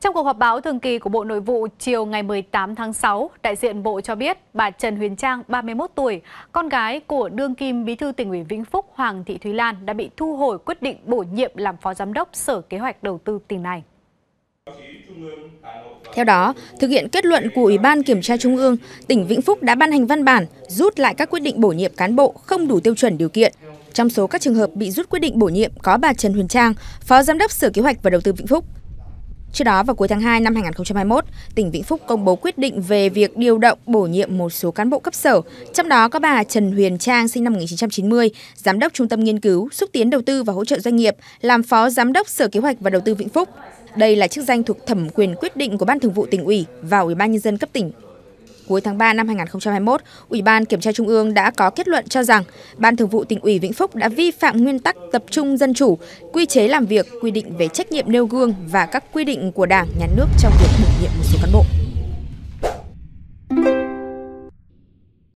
Trong cuộc họp báo thường kỳ của Bộ Nội vụ chiều ngày 18 tháng 6, đại diện Bộ cho biết bà Trần Huyền Trang, 31 tuổi, con gái của đương kim bí thư tỉnh ủy Vĩnh Phúc Hoàng Thị Thúy Lan đã bị thu hồi quyết định bổ nhiệm làm phó giám đốc Sở Kế hoạch Đầu tư tỉnh này. Theo đó, thực hiện kết luận của Ủy ban Kiểm tra Trung ương, tỉnh Vĩnh Phúc đã ban hành văn bản rút lại các quyết định bổ nhiệm cán bộ không đủ tiêu chuẩn điều kiện. Trong số các trường hợp bị rút quyết định bổ nhiệm có bà Trần Huyền Trang, Phó Giám đốc Sở Kế hoạch và Đầu tư Vĩnh Phúc. Trước đó vào cuối tháng 2 năm 2021, tỉnh Vĩnh Phúc công bố quyết định về việc điều động bổ nhiệm một số cán bộ cấp sở, trong đó có bà Trần Huyền Trang sinh năm 1990, giám đốc Trung tâm Nghiên cứu, xúc tiến đầu tư và hỗ trợ doanh nghiệp, làm phó giám đốc Sở Kế hoạch và Đầu tư Vĩnh Phúc. Đây là chức danh thuộc thẩm quyền quyết định của Ban Thường vụ tỉnh ủy và Ủy ban nhân dân cấp tỉnh cuối tháng 3 năm 2021, Ủy ban Kiểm tra Trung ương đã có kết luận cho rằng Ban Thường vụ tỉnh ủy Vĩnh Phúc đã vi phạm nguyên tắc tập trung dân chủ, quy chế làm việc, quy định về trách nhiệm nêu gương và các quy định của Đảng, Nhà nước trong việc bổ nhiệm một số cán bộ.